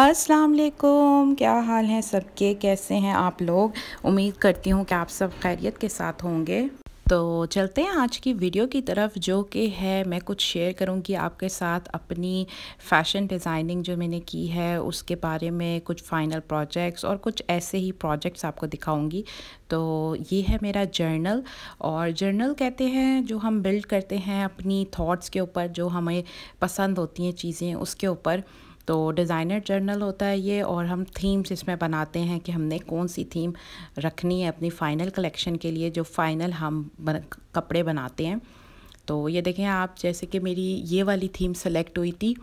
अस्सलाम वालेकुम क्या हाल है सबके कैसे हैं आप लोग उम्मीद करती हूँ कि आप सब खैरियत के साथ होंगे तो चलते हैं आज की वीडियो की तरफ जो कि है मैं कुछ शेयर करूंगी आपके साथ अपनी फ़ैशन डिज़ाइनिंग जो मैंने की है उसके बारे में कुछ फ़ाइनल प्रोजेक्ट्स और कुछ ऐसे ही प्रोजेक्ट्स आपको दिखाऊंगी तो ये है मेरा जर्नल और जर्नल कहते हैं जो हम बिल्ड करते हैं अपनी थॉट्स के ऊपर जो हमें पसंद होती हैं चीज़ें उसके ऊपर तो डिज़ाइनर जर्नल होता है ये और हम थीम्स इसमें बनाते हैं कि हमने कौन सी थीम रखनी है अपनी फ़ाइनल कलेक्शन के लिए जो फ़ाइनल हम बन, कपड़े बनाते हैं तो ये देखें आप जैसे कि मेरी ये वाली थीम सेलेक्ट हुई थी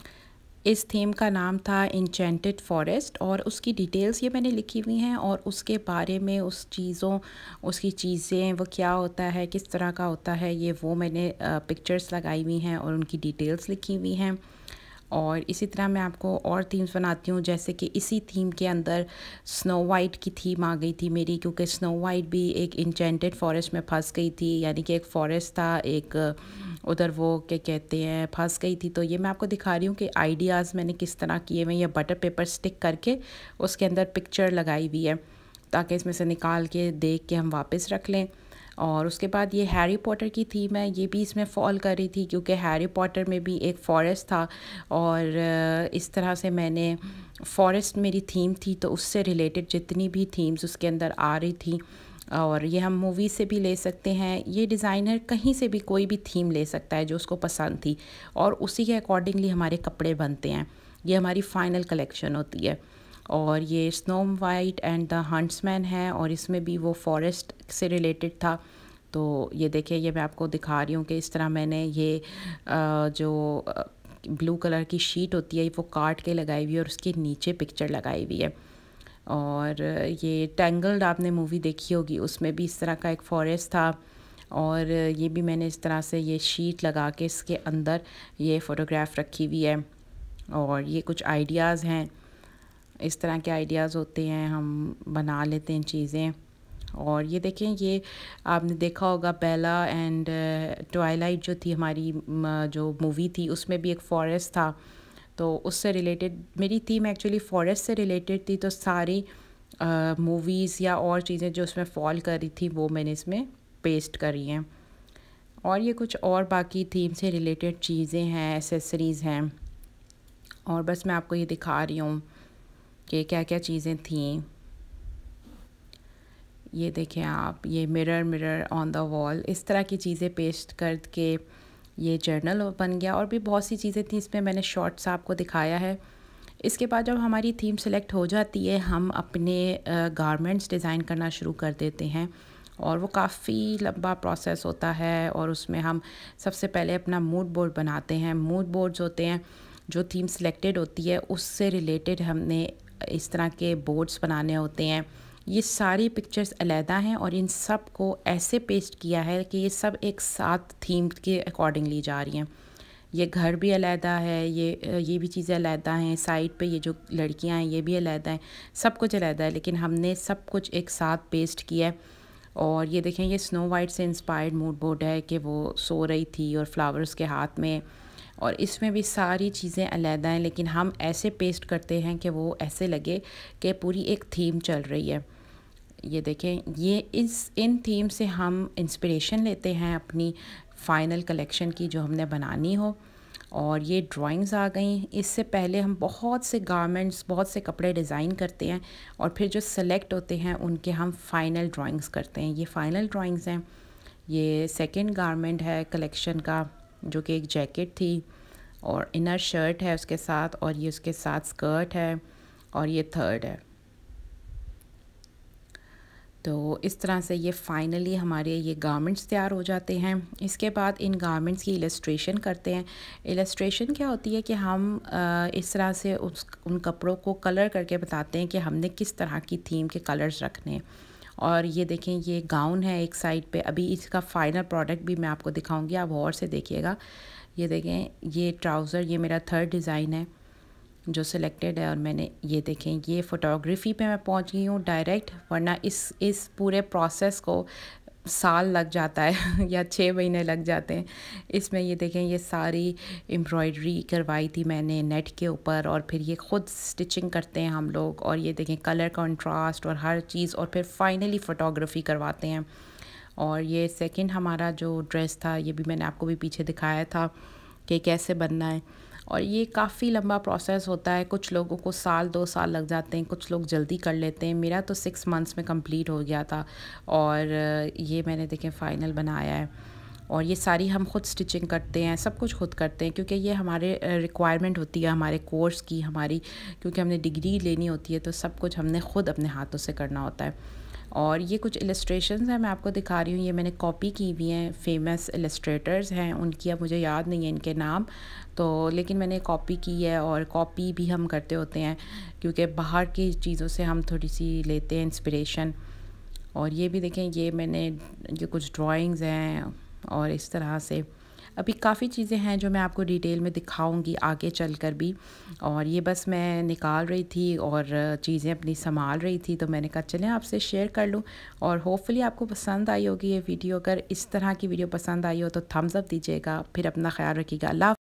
इस थीम का नाम था इंचेंटेड फॉरेस्ट और उसकी डिटेल्स ये मैंने लिखी हुई हैं और उसके बारे में उस चीज़ों उसकी चीज़ें वो क्या होता है किस तरह का होता है ये वो मैंने पिक्चर्स लगाई हुई हैं और उनकी डिटेल्स लिखी हुई हैं और इसी तरह मैं आपको और थीम्स बनाती हूँ जैसे कि इसी थीम के अंदर स्नो वाइट की थीम आ गई थी मेरी क्योंकि स्नो वाइट भी एक इंचेंटेड फॉरेस्ट में फंस गई थी यानी कि एक फॉरेस्ट था एक उधर वो क्या कहते हैं फंस गई थी तो ये मैं आपको दिखा रही हूँ कि आइडियाज़ मैंने किस तरह किए हुए या बटर पेपर स्टिक करके उसके अंदर पिक्चर लगाई हुई है ताकि इसमें से निकाल के देख के हम वापस रख लें और उसके बाद ये हैरी पॉटर की थीम है ये भी इसमें फॉल कर रही थी क्योंकि हैरी पॉटर में भी एक फॉरेस्ट था और इस तरह से मैंने फॉरेस्ट मेरी थीम थी तो उससे रिलेटेड जितनी भी थीम्स उसके अंदर आ रही थी और ये हम मूवी से भी ले सकते हैं ये डिज़ाइनर कहीं से भी कोई भी थीम ले सकता है जो उसको पसंद थी और उसी के अकॉर्डिंगली हमारे कपड़े बनते हैं ये हमारी फ़ाइनल कलेक्शन होती है और ये Snow White and the Huntsman है और इसमें भी वो फॉरेस्ट से रिलेटेड था तो ये देखिए ये मैं आपको दिखा रही हूँ कि इस तरह मैंने ये जो ब्लू कलर की शीट होती है वो काट के लगाई हुई है और उसके नीचे पिक्चर लगाई हुई है और ये टेंगल्ड आपने मूवी देखी होगी उसमें भी इस तरह का एक फॉरेस्ट था और ये भी मैंने इस तरह से ये शीट लगा के इसके अंदर ये फ़ोटोग्राफ रखी हुई है और ये कुछ आइडियाज़ हैं इस तरह के आइडियाज़ होते हैं हम बना लेते हैं चीज़ें और ये देखें ये आपने देखा होगा बेला एंड ट्वाइलाइट जो थी हमारी जो मूवी थी उसमें भी एक फॉरेस्ट था तो उससे रिलेटेड मेरी थीम एक्चुअली फॉरेस्ट से रिलेटेड थी तो सारी मूवीज़ uh, या और चीज़ें जो उसमें फॉल कर रही थी वो मैंने इसमें पेस्ट करी हैं और ये कुछ और बाकी थीम से रिलेटेड चीज़ें हैं एसेसरीज़ हैं और बस मैं आपको ये दिखा रही हूँ कि क्या क्या चीज़ें थीं ये देखें आप ये mirror mirror on the wall इस तरह की चीज़ें पेस्ट करके ये जर्नल बन गया और भी बहुत सी चीज़ें थी इसमें मैंने शॉर्ट्स आपको दिखाया है इसके बाद जब हमारी थीम सेलेक्ट हो जाती है हम अपने गारमेंट्स डिज़ाइन करना शुरू कर देते हैं और वो काफ़ी लंबा प्रोसेस होता है और उसमें हम सबसे पहले अपना मूड बोर्ड बनाते हैं मूड बोर्ड्स होते हैं जो थीम सिलेक्टेड होती है उससे रिलेटेड हमने इस तरह के बोर्ड्स बनाने होते हैं ये सारी पिक्चर्स अलहदा हैं और इन सब को ऐसे पेस्ट किया है कि ये सब एक साथ थीम के अकॉर्डिंगली जा रही हैं ये घर भी अलहदा है ये ये भी चीज़ें अलहदा हैं साइड पे ये जो लड़कियां हैं ये भी अलहदा हैं सब कुछ अलहदा है लेकिन हमने सब कुछ एक साथ पेस्ट किया है और ये देखें ये स्नो वाइट से इंस्पायर्ड मूड बोर्ड है कि वो सो रही थी और फ्लावर्स के हाथ में और इसमें भी सारी चीज़ें अलहदा हैं लेकिन हम ऐसे पेस्ट करते हैं कि वो ऐसे लगे कि पूरी एक थीम चल रही है ये देखें ये इस इन थीम से हम इंस्पिरेशन लेते हैं अपनी फ़ाइनल कलेक्शन की जो हमने बनानी हो और ये ड्राइंग्स आ गई इससे पहले हम बहुत से गारमेंट्स बहुत से कपड़े डिज़ाइन करते हैं और फिर जो सेलेक्ट होते हैं उनके हम फ़ाइनल ड्राइंग्स करते हैं ये फ़ाइनल ड्राइंग्स हैं ये सेकंड गारमेंट है कलेक्शन का जो कि एक जैकेट थी और इनर शर्ट है उसके साथ और ये उसके साथ स्कर्ट है और ये थर्ड है तो इस तरह से ये फाइनली हमारे ये गारमेंट्स तैयार हो जाते हैं इसके बाद इन गारमेंट्स की इलस्ट्रेशन करते हैं इलस्ट्रेशन क्या होती है कि हम इस तरह से उस उन कपड़ों को कलर करके बताते हैं कि हमने किस तरह की थीम के कलर्स रखने हैं और ये देखें ये गाउन है एक साइड पे अभी इसका फाइनल प्रोडक्ट भी मैं आपको दिखाऊंगी आप और से देखिएगा ये देखें ये ट्राउज़र ये मेरा थर्ड डिज़ाइन है जो सिलेक्टेड है और मैंने ये देखें ये फ़ोटोग्राफ़ी पे मैं पहुंच गई हूँ डायरेक्ट वरना इस इस पूरे प्रोसेस को साल लग जाता है या छः महीने लग जाते हैं इसमें ये देखें ये सारी एम्ब्रॉयडरी करवाई थी मैंने नेट के ऊपर और फिर ये ख़ुद स्टिचिंग करते हैं हम लोग और ये देखें कलर कंट्रास्ट और हर चीज़ और फिर फाइनली फ़ोटोग्राफ़ी करवाते हैं और ये सेकंड हमारा जो ड्रेस था ये भी मैंने आपको भी पीछे दिखाया था कि कैसे बनना है और ये काफ़ी लंबा प्रोसेस होता है कुछ लोगों को साल दो साल लग जाते हैं कुछ लोग जल्दी कर लेते हैं मेरा तो सिक्स मंथ्स में कंप्लीट हो गया था और ये मैंने देखें फ़ाइनल बनाया है और ये सारी हम खुद स्टिचिंग करते हैं सब कुछ खुद करते हैं क्योंकि ये हमारे रिक्वायरमेंट होती है हमारे कोर्स की हमारी क्योंकि हमने डिग्री लेनी होती है तो सब कुछ हमने खुद अपने हाथों से करना होता है और ये कुछ इलस्ट्रेशन हैं मैं आपको दिखा रही हूँ ये मैंने कॉपी की हुई हैं फेमस इलस्ट्रेटर्स हैं उनकी अब मुझे याद नहीं है इनके नाम तो लेकिन मैंने कॉपी की है और कॉपी भी हम करते होते हैं क्योंकि बाहर की चीज़ों से हम थोड़ी सी लेते हैं इंस्परेशन और ये भी देखें ये मैंने ये कुछ ड्राॅइंग्स हैं और इस तरह से अभी काफ़ी चीज़ें हैं जो मैं आपको डिटेल में दिखाऊंगी आगे चल कर भी और ये बस मैं निकाल रही थी और चीज़ें अपनी संभाल रही थी तो मैंने कहा चलें आपसे शेयर कर लूँ और होपफुली आपको पसंद आई होगी ये वीडियो अगर इस तरह की वीडियो पसंद आई हो तो थम्सअप दीजिएगा फिर अपना ख्याल रखिएगा अल्लाह